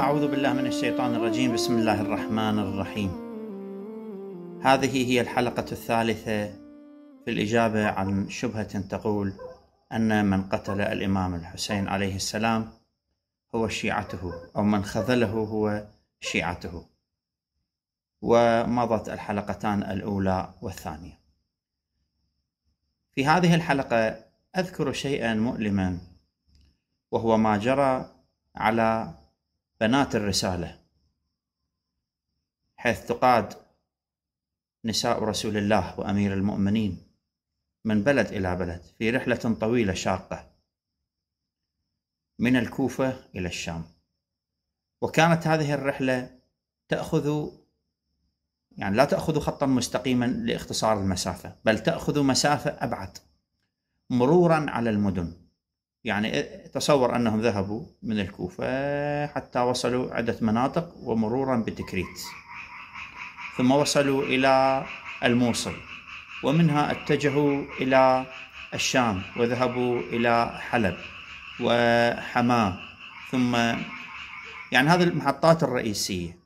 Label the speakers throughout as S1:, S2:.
S1: أعوذ بالله من الشيطان الرجيم بسم الله الرحمن الرحيم هذه هي الحلقة الثالثة في الإجابة عن شبهة تقول أن من قتل الإمام الحسين عليه السلام هو شيعته أو من خذله هو شيعته ومضت الحلقتان الأولى والثانية في هذه الحلقة أذكر شيئا مؤلما وهو ما جرى على بنات الرسالة حيث تقاد نساء رسول الله وأمير المؤمنين من بلد إلى بلد في رحلة طويلة شاقة من الكوفة إلى الشام وكانت هذه الرحلة تأخذ يعني لا تأخذ خطا مستقيما لاختصار المسافة بل تأخذ مسافة أبعد مرورا على المدن يعني تصور أنهم ذهبوا من الكوفة حتى وصلوا عدة مناطق ومرورا بتكريت ثم وصلوا إلى الموصل ومنها اتجهوا إلى الشام وذهبوا إلى حلب وحماه ثم يعني هذه المحطات الرئيسية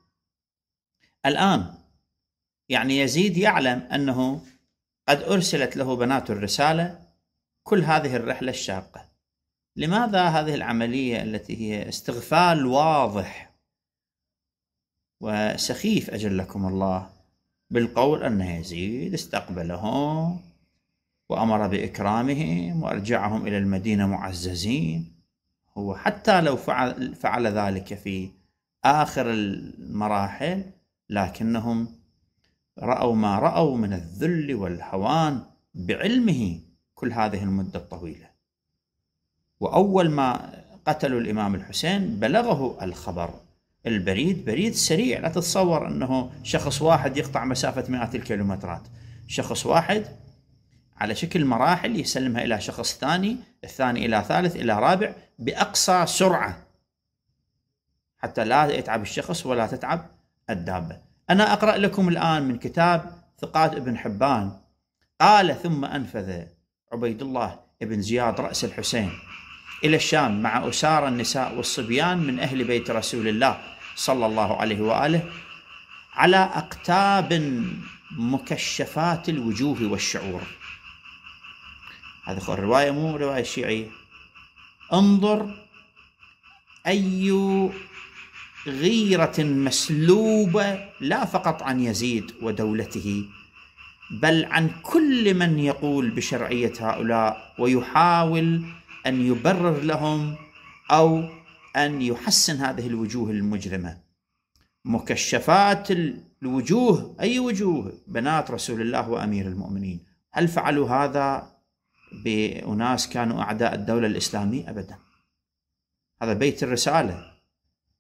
S1: الآن يعني يزيد يعلم أنه قد أرسلت له بنات الرسالة كل هذه الرحلة الشاقة لماذا هذه العملية التي هي استغفال واضح وسخيف أجلكم الله بالقول أن يزيد استقبلهم وأمر بإكرامهم وأرجعهم إلى المدينة معززين هو حتى لو فعل, فعل ذلك في آخر المراحل لكنهم رأوا ما رأوا من الذل والهوان بعلمه كل هذه المدة الطويلة وأول ما قتلوا الإمام الحسين بلغه الخبر البريد بريد سريع لا تتصور أنه شخص واحد يقطع مسافة مئات الكيلومترات شخص واحد على شكل مراحل يسلمها إلى شخص ثاني الثاني إلى ثالث إلى رابع بأقصى سرعة حتى لا يتعب الشخص ولا تتعب الدابة أنا أقرأ لكم الآن من كتاب ثقات ابن حبان قال ثم أنفذ عبيد الله ابن زياد رأس الحسين إلى الشام مع أسار النساء والصبيان من أهل بيت رسول الله صلى الله عليه وآله على أقتاب مكشفات الوجوه والشعور هذه الرواية مو رواية شيعية انظر أي غيرة مسلوبة لا فقط عن يزيد ودولته بل عن كل من يقول بشرعية هؤلاء ويحاول أن يبرر لهم أو أن يحسن هذه الوجوه المجرمة مكشفات الوجوه أي وجوه بنات رسول الله وأمير المؤمنين هل فعلوا هذا بأناس كانوا أعداء الدولة الإسلامية أبدا هذا بيت الرسالة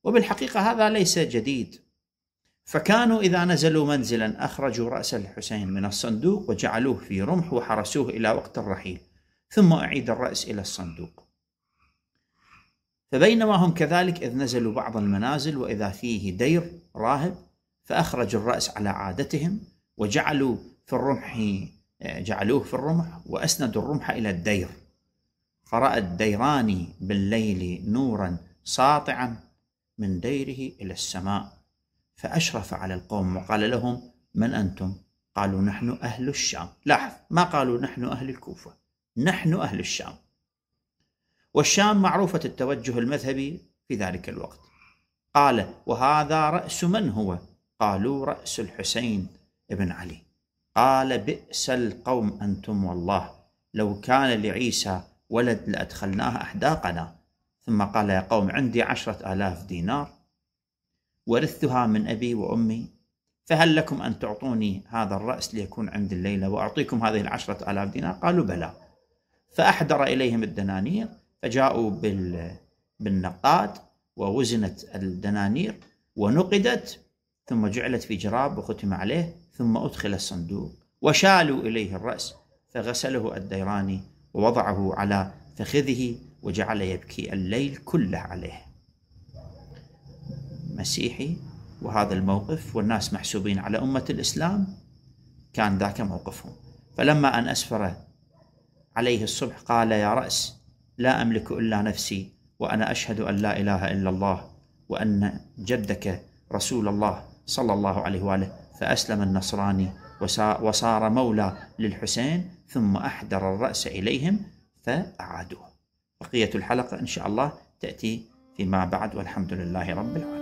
S1: وبالحقيقة هذا ليس جديد فكانوا إذا نزلوا منزلا أخرجوا رأس الحسين من الصندوق وجعلوه في رمح وحرسوه إلى وقت الرحيل ثم أعيد الرأس إلى الصندوق فبينما هم كذلك إذ نزلوا بعض المنازل وإذا فيه دير راهب فأخرجوا الرأس على عادتهم وجعلوا في الرمح جعلوه في الرمح وأسندوا الرمح إلى الدير فرأى الديران بالليل نورا ساطعا من ديره إلى السماء فأشرف على القوم وقال لهم من أنتم؟ قالوا نحن أهل الشام لاحظ ما قالوا نحن أهل الكوفة نحن أهل الشام والشام معروفة التوجه المذهبي في ذلك الوقت قال وهذا رأس من هو قالوا رأس الحسين بن علي قال بئس القوم أنتم والله لو كان لعيسى ولد لأدخلناه أحداقنا ثم قال يا قوم عندي عشرة آلاف دينار ورثتها من أبي وأمي فهل لكم أن تعطوني هذا الرأس ليكون عندي الليلة وأعطيكم هذه العشرة آلاف دينار قالوا بلى فأحضر إليهم الدنانير فجاءوا بال بالنقاد ووزنت الدنانير ونقدت ثم جعلت في جراب وختم عليه ثم أدخل الصندوق وشالوا إليه الرأس فغسله الديراني ووضعه على فخذه وجعل يبكي الليل كله عليه مسيحي وهذا الموقف والناس محسوبين على أمة الإسلام كان ذاك موقفهم فلما أن أسفر عليه الصبح قال يا رأس لا أملك إلا نفسي وأنا أشهد أن لا إله إلا الله وأن جدك رسول الله صلى الله عليه وآله فأسلم النصراني وصار مولى للحسين ثم أحدر الرأس إليهم فأعادوه بقية الحلقة إن شاء الله تأتي فيما بعد والحمد لله رب العالمين